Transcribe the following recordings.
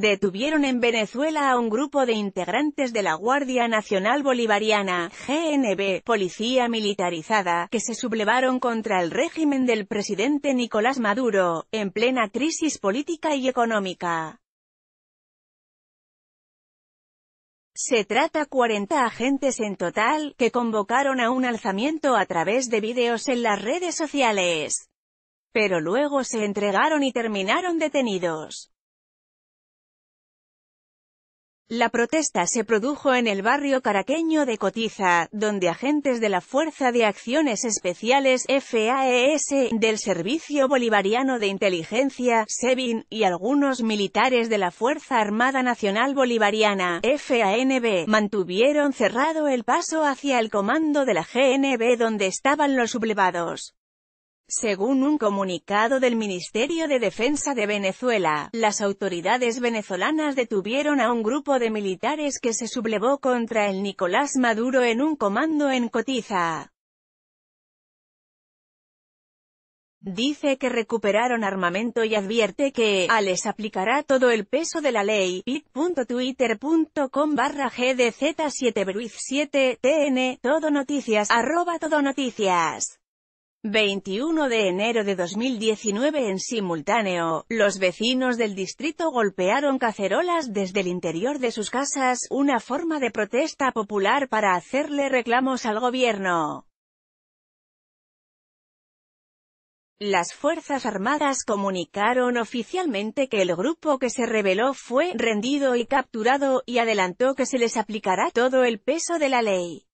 Detuvieron en Venezuela a un grupo de integrantes de la Guardia Nacional Bolivariana, GNB, policía militarizada, que se sublevaron contra el régimen del presidente Nicolás Maduro, en plena crisis política y económica. Se trata 40 agentes en total, que convocaron a un alzamiento a través de videos en las redes sociales. Pero luego se entregaron y terminaron detenidos. La protesta se produjo en el barrio caraqueño de Cotiza, donde agentes de la Fuerza de Acciones Especiales FAES, del Servicio Bolivariano de Inteligencia, SEBIN, y algunos militares de la Fuerza Armada Nacional Bolivariana, FANB, mantuvieron cerrado el paso hacia el comando de la GNB donde estaban los sublevados. Según un comunicado del Ministerio de Defensa de Venezuela, las autoridades venezolanas detuvieron a un grupo de militares que se sublevó contra el Nicolás Maduro en un comando en Cotiza. Dice que recuperaron armamento y advierte que, a les aplicará todo el peso de la ley, gdz7bruiz7, tn, 21 de enero de 2019 en simultáneo, los vecinos del distrito golpearon cacerolas desde el interior de sus casas, una forma de protesta popular para hacerle reclamos al gobierno. Las Fuerzas Armadas comunicaron oficialmente que el grupo que se rebeló fue rendido y capturado, y adelantó que se les aplicará todo el peso de la ley.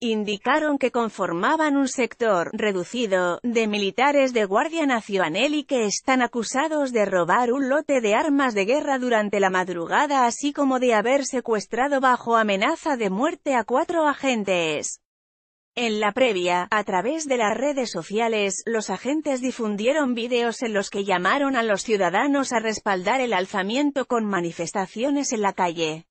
indicaron que conformaban un sector reducido de militares de Guardia Nacional y que están acusados de robar un lote de armas de guerra durante la madrugada así como de haber secuestrado bajo amenaza de muerte a cuatro agentes. En la previa, a través de las redes sociales, los agentes difundieron vídeos en los que llamaron a los ciudadanos a respaldar el alzamiento con manifestaciones en la calle.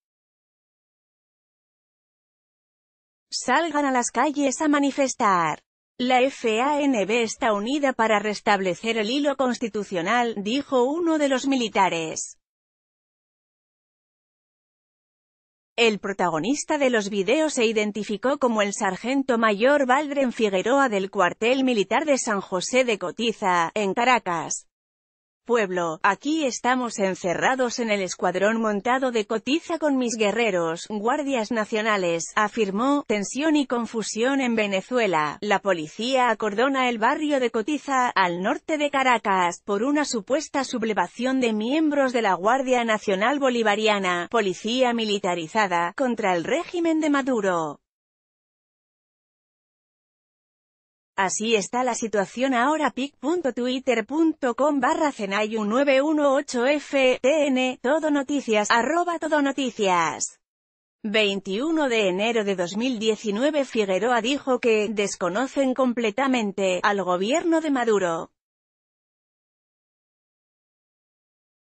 Salgan a las calles a manifestar. La FANB está unida para restablecer el hilo constitucional, dijo uno de los militares. El protagonista de los videos se identificó como el sargento mayor Valdren Figueroa del cuartel militar de San José de Cotiza, en Caracas pueblo, aquí estamos encerrados en el escuadrón montado de cotiza con mis guerreros, guardias nacionales, afirmó, tensión y confusión en Venezuela, la policía acordona el barrio de cotiza, al norte de Caracas, por una supuesta sublevación de miembros de la Guardia Nacional Bolivariana, policía militarizada, contra el régimen de Maduro. Así está la situación ahora pic.twitter.com barra cenayu918ftn, todo noticias, arroba 21 de enero de 2019 Figueroa dijo que, desconocen completamente, al gobierno de Maduro.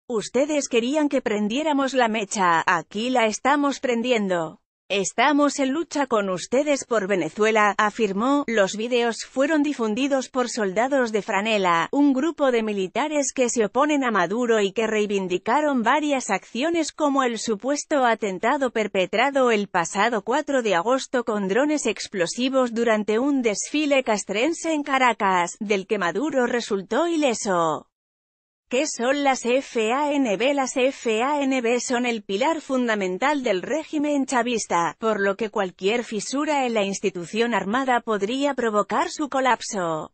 Ustedes querían que prendiéramos la mecha, aquí la estamos prendiendo. Estamos en lucha con ustedes por Venezuela, afirmó. Los videos fueron difundidos por soldados de Franela, un grupo de militares que se oponen a Maduro y que reivindicaron varias acciones como el supuesto atentado perpetrado el pasado 4 de agosto con drones explosivos durante un desfile castrense en Caracas, del que Maduro resultó ileso. ¿Qué son las FANB? Las FANB son el pilar fundamental del régimen chavista, por lo que cualquier fisura en la institución armada podría provocar su colapso.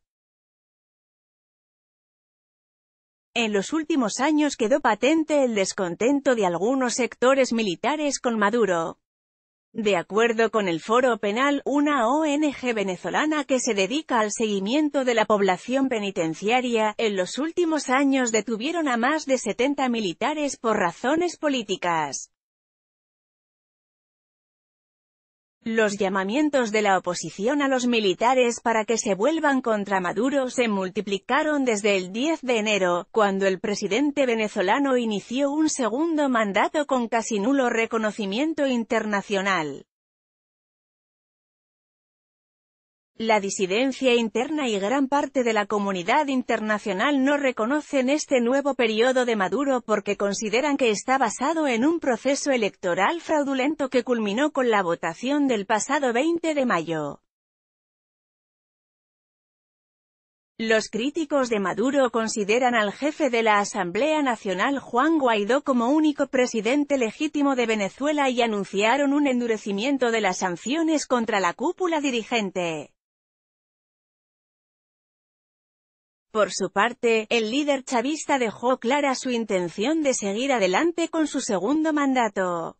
En los últimos años quedó patente el descontento de algunos sectores militares con Maduro, de acuerdo con el Foro Penal, una ONG venezolana que se dedica al seguimiento de la población penitenciaria, en los últimos años detuvieron a más de 70 militares por razones políticas. Los llamamientos de la oposición a los militares para que se vuelvan contra Maduro se multiplicaron desde el 10 de enero, cuando el presidente venezolano inició un segundo mandato con casi nulo reconocimiento internacional. La disidencia interna y gran parte de la comunidad internacional no reconocen este nuevo periodo de Maduro porque consideran que está basado en un proceso electoral fraudulento que culminó con la votación del pasado 20 de mayo. Los críticos de Maduro consideran al jefe de la Asamblea Nacional Juan Guaidó como único presidente legítimo de Venezuela y anunciaron un endurecimiento de las sanciones contra la cúpula dirigente. Por su parte, el líder chavista dejó clara su intención de seguir adelante con su segundo mandato.